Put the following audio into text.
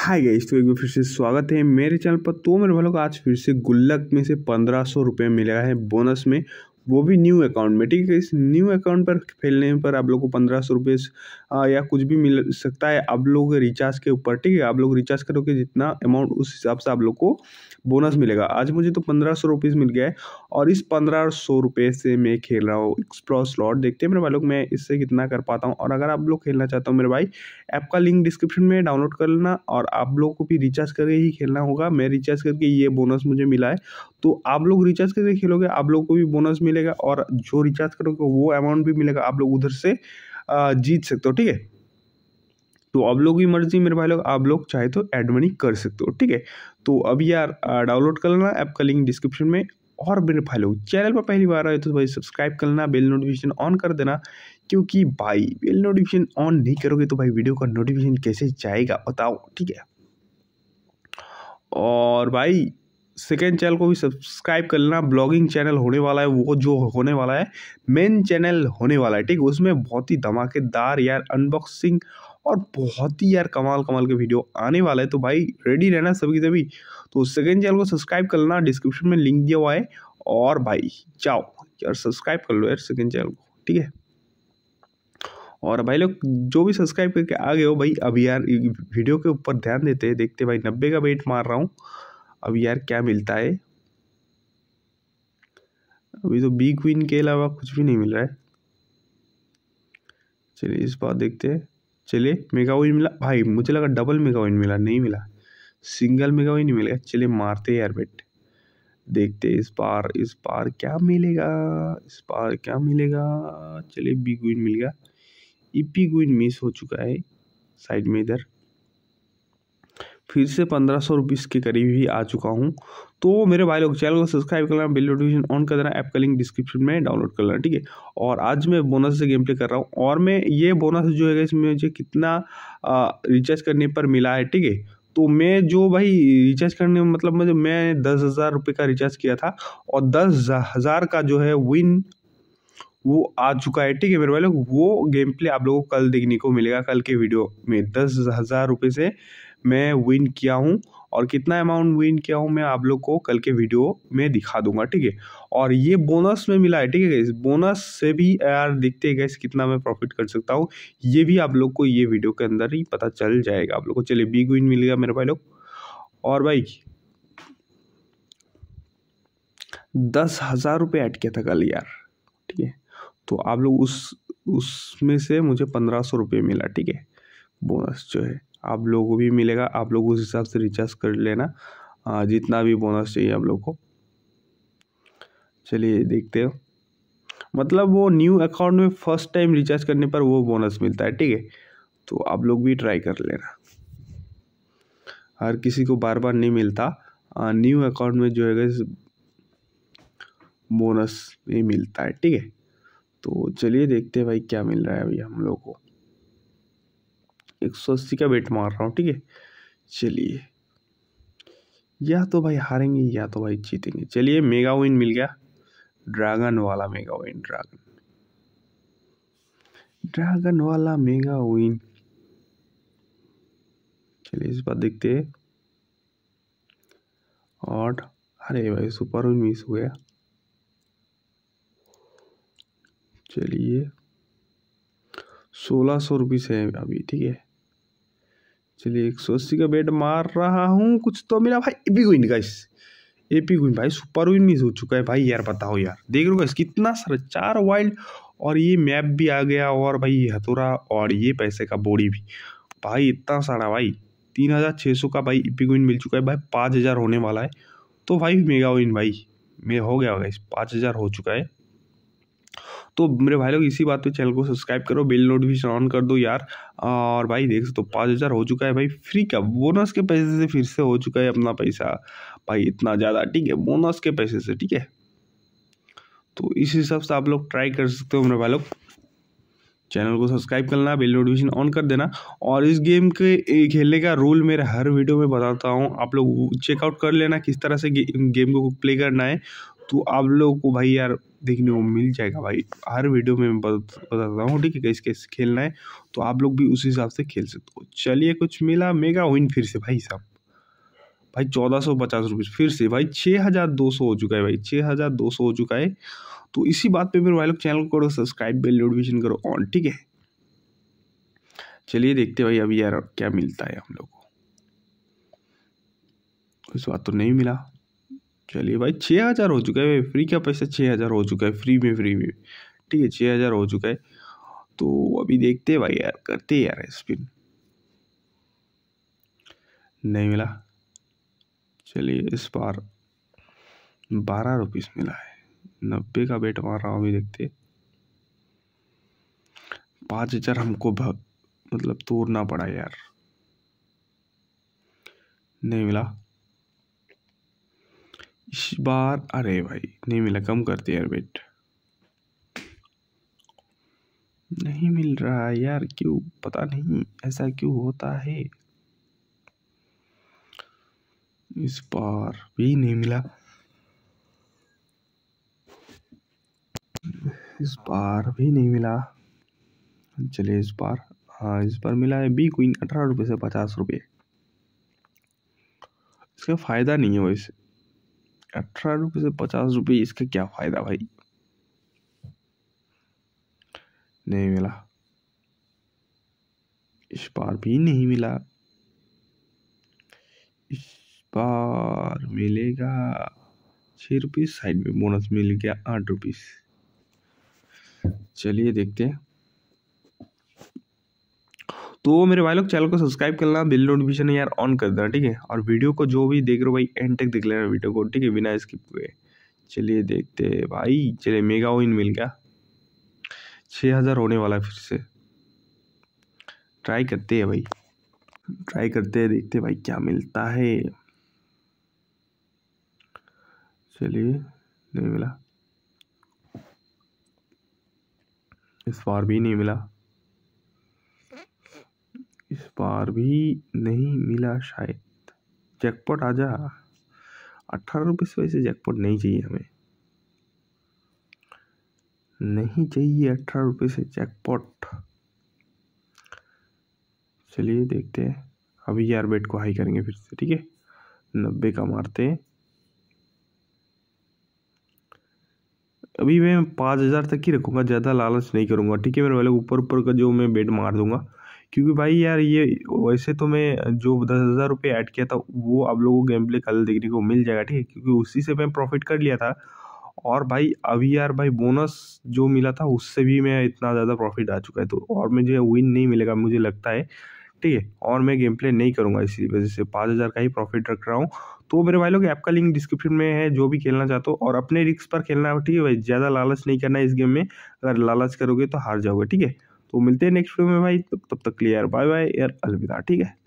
हाय गई तो एक बार फिर से स्वागत है मेरे चैनल पर तो मेरे भाई लोग आज फिर से गुल्लक में से पंद्रह सौ रुपये मिला है बोनस में वो भी न्यू अकाउंट में ठीक है इस न्यू अकाउंट पर फैलने पर आप लोग को पंद्रह सौ रुपये या कुछ भी मिल सकता है आप लोग रिचार्ज के ऊपर ठीक है आप लोग रिचार्ज करोगे जितना अमाउंट उस हिसाब से आप लोग को बोनस मिलेगा आज मुझे तो पंद्रह सौ रुपीज़ मिल गया है और इस पंद्रह सौ रुपये से मैं खेल रहा हूँ एक्सप्रो स्लॉट देखते हैं मेरे भाई लोग मैं इससे कितना कर पाता हूँ और अगर आप लोग खेलना चाहते हो मेरे भाई ऐप का लिंक डिस्क्रिप्शन में डाउनलोड कर लेना और आप लोग को भी रिचार्ज करके ही खेलना होगा मैं रिचार्ज करके ये बोनस मुझे मिला है तो आप लोग रिचार्ज करके खेलोगे आप लोग को भी बोनस मिलेगा और जो रिचार्ज करोगे वो अमाउंट भी मिलेगा आप लोग उधर से जीत सकते हो ठीक है तो आप लोग की मर्जी मेरे भाई लोग आप लोग चाहे तो एड मनी कर सकते हो ठीक है तो अब यार डाउनलोड कर लेना ऐप का लिंक डिस्क्रिप्शन में और मेरे भाई लोग चैनल पर पहली बार आए तो भाई सब्सक्राइब कर लेना बेल नोटिफिकेशन ऑन कर देना क्योंकि भाई बेल नोटिफिकेशन ऑन नहीं करोगे तो भाई वीडियो का नोटिफिकेशन कैसे जाएगा बताओ ठीक है और भाई सेकेंड चैनल को भी सब्सक्राइब कर लेना ब्लॉगिंग चैनल होने वाला है वो जो होने वाला है मेन चैनल होने वाला है ठीक उसमें बहुत ही धमाकेदार यार अनबॉक्सिंग और बहुत ही यार कमाल कमाल के वीडियो आने वाला है तो भाई रेडी रहना सभी सभी तो सेकेंड चैनल को सब्सक्राइब कर लेना डिस्क्रिप्शन में लिंक दिया हुआ है और भाई जाओ यार सब्सक्राइब कर लो यार सेकेंड चैनल को ठीक है और भाई लोग जो भी सब्सक्राइब करके आ गए हो भाई अभी यार वीडियो के ऊपर ध्यान देते हैं देखते भाई नब्बे का वेट मार रहा हूँ अब यार क्या मिलता है अभी तो बी क्वीन के अलावा कुछ भी नहीं मिल रहा है चलिए इस बार देखते हैं चलिए मेगा विन मिला भाई मुझे लगा डबल मेगा विन मिला नहीं मिला सिंगल मेगा विन मिलेगा चलिए मारते यार बेट देखते इस बार इस बार क्या मिलेगा इस बार क्या मिलेगा चलिए बिग विन मिल गया ईपी विन मिस हो चुका है साइड में इधर फिर से पंद्रह सौ रुपीस के करीब ही आ चुका हूँ तो मेरे भाई लोग चैनल को सब्सक्राइब कर लेना बिल नोटिफिकेशन ऑन कर देना ऐप का लिंक डिस्क्रिप्शन में डाउनलोड कर लेना ठीक है और आज मैं बोनस से गेम प्ले कर रहा हूँ और मैं ये बोनस जो है इसमें मुझे कितना रिचार्ज करने पर मिला है ठीक है तो मैं जो भाई रिचार्ज करने मतलब मुझे मैं दस हज़ार रुपये का रिचार्ज किया था और दस हज़ार का जो है विन वो आ चुका है ठीक है मेरे भाई लोग वो गेम प्ले आप लोगों को कल देखने को मिलेगा कल के वीडियो में दस हज़ार रुपये से मैं विन किया हूँ और कितना अमाउंट विन किया हूँ मैं आप लोग को कल के वीडियो में दिखा दूंगा ठीक है और ये बोनस में मिला है ठीक है गैस बोनस से भी यार देखते हैं गैस कितना मैं प्रॉफिट कर सकता हूँ ये भी आप लोग को ये वीडियो के अंदर ही पता चल जाएगा आप लोग को चलिए बिग विन मिलेगा मेरे भाई लोग और भाई दस हज़ार रुपये ऐड किया था कल यार ठीक है तो आप लोग उस उसमें से मुझे पंद्रह सौ रुपये मिला ठीक है बोनस जो है आप लोगों को भी मिलेगा आप लोग उस हिसाब से रिचार्ज कर लेना जितना भी बोनस चाहिए आप लोग को चलिए देखते हो मतलब वो न्यू अकाउंट में फर्स्ट टाइम रिचार्ज करने पर वो बोनस मिलता है ठीक है तो आप लोग भी ट्राई कर लेना हर किसी को बार बार नहीं मिलता न्यू अकाउंट में जो है बोनस नहीं मिलता है ठीक है तो चलिए देखते हैं भाई क्या मिल रहा है अभी हम लोग को एक सौ अस्सी का वेट मार रहा हूँ ठीक है चलिए या तो भाई हारेंगे या तो भाई जीतेंगे चलिए मेगा विन मिल गया ड्रैगन वाला मेगा विन ड्रैगन ड्रैगन वाला मेगा विन चलिए इस बार देखते हैं और अरे भाई सुपर विन मिस हो गया चलिए सोलह सौ रुपीस है अभी ठीक है चलिए एक सौ अस्सी का बेट मार रहा हूँ कुछ तो मिला भाई एपी गुइन का इस एपी गुइन भाई सुपर विन मिस हो चुका है भाई यार बताओ यार देख लो इस कितना सारा चार वाइल्ड और ये मैप भी आ गया और भाई ये और ये पैसे का बॉडी भी भाई इतना सारा भाई तीन हज़ार छः सौ का भाई एपी गुइन मिल चुका है भाई पाँच हज़ार होने वाला है तो भाई मेगा विन भाई मेरा हो गया होगा इस पाँच हज़ार हो चुका है तो मेरे भाई लोग इसी बात पे चैनल को सब्सक्राइब करो बेल नोटिफिकेशन ऑन कर दो यार और भाई देख सकते हो तो पाँच हज़ार हो चुका है भाई फ्री का बोनस के पैसे से फिर से हो चुका है अपना पैसा भाई इतना ज़्यादा ठीक है बोनस के पैसे से ठीक है तो इस हिसाब से आप लोग ट्राई कर सकते हो मेरे भाई लोग चैनल को सब्सक्राइब करना बिल नोटिफिकेशन ऑन कर देना और इस गेम के खेलने का रूल मेरे हर वीडियो में बताता हूँ आप लोग चेकआउट कर लेना किस तरह से गे, गेम को प्ले करना है तो आप लोग को भाई यार देखने को मिल जाएगा भाई हर वीडियो में मैं बताता हूँ ठीक है कैसे कैसे खेलना है तो आप लोग भी उस हिसाब से खेल सकते हो चलिए कुछ मिला मेगा विन फिर से भाई साहब भाई चौदह सौ पचास रुपये फिर से भाई छः हज़ार दो सौ हो चुका है भाई छः हज़ार दो सौ हो चुका है तो इसी बात पर फिर भाई लोग चैनल को करो सब्सक्राइब बेल नोटिफिकेशन करो ऑन ठीक है चलिए देखते भाई अभी यार क्या मिलता है हम लोग को कुछ बात तो नहीं मिला चलिए भाई छः हज़ार हो चुका है फ्री का पैसा छः हज़ार हो चुका है फ्री में फ्री में ठीक है छः हज़ार हो चुका है तो अभी देखते हैं भाई यार करते हैं यार स्पिन नहीं मिला चलिए इस बार बारह रुपीस मिला है नब्बे का बेट मार रहा हूँ अभी देखते पाँच हजार हमको भग मतलब तोड़ना पड़ा यार नहीं मिला इस बार अरे भाई नहीं मिला कम करते यार वेट नहीं मिल रहा यार क्यों पता नहीं ऐसा क्यों होता है इस बार भी नहीं मिला इस बार भी नहीं मिला चलिए इस बार हाँ इस बार मिला है बी क्वीन अठारह रुपये से पचास रुपये इसका फ़ायदा नहीं है वैसे अठारह रुपये से पचास रुपये इसका क्या फ़ायदा भाई नहीं मिला इस बार भी नहीं मिला इस बार मिलेगा छः रुपीज़ साइड में बोनस मिल गया आठ रुपीज़ चलिए देखते हैं तो मेरे भाई लोग चैनल को सब्सक्राइब कर लेना बिल नोटिफिकेशन यार ऑन कर देना ठीक है और वीडियो को जो भी देख रहे हो भाई एंड तक देख लेना वीडियो को ठीक है बिना स्किप हुए चलिए देखते हैं भाई चलिए मेगा विन मिल गया छः हज़ार होने वाला है फिर से ट्राई करते हैं भाई ट्राई करते हैं देखते भाई क्या मिलता है चलिए नहीं मिला इस बार भी नहीं मिला इस बार भी नहीं मिला शायद जैकपॉट जा अठारह रुपये से वैसे जैकपॉट नहीं चाहिए हमें नहीं चाहिए अठारह रुपये से जैकपॉट चलिए देखते हैं अभी यार बेट को हाई करेंगे फिर से ठीक है नब्बे का मारते हैं अभी मैं पाँच हज़ार तक ही रखूँगा ज़्यादा लालच नहीं करूँगा ठीक है मेरे वाले ऊपर ऊपर का जो मैं बेट मार दूँगा क्योंकि भाई यार ये वैसे तो मैं जो दस हज़ार रुपये ऐड किया था वो आप लोगों को गेम प्ले कल देखने को मिल जाएगा ठीक है क्योंकि उसी से मैं प्रॉफिट कर लिया था और भाई अभी यार भाई बोनस जो मिला था उससे भी मैं इतना ज़्यादा प्रॉफिट आ चुका है तो और मुझे विन नहीं मिलेगा मुझे लगता है ठीक है और मैं गेम प्ले नहीं करूँगा इसी वजह से पाँच हज़ार का ही प्रॉफिट रख रहा हूँ तो मेरे भाई लोग ऐप का लिंक डिस्क्रिप्शन में है जो भी खेलना चाहते हो और अपने रिक्स पर खेलना है ठीक है भाई ज़्यादा लालच नहीं करना है इस गेम में अगर लालच करोगे तो हार जाओगे ठीक है तो मिलते हैं नेक्स्ट वीडियो में भाई तब तक क्लियर बाय बाय यार अलविदा ठीक है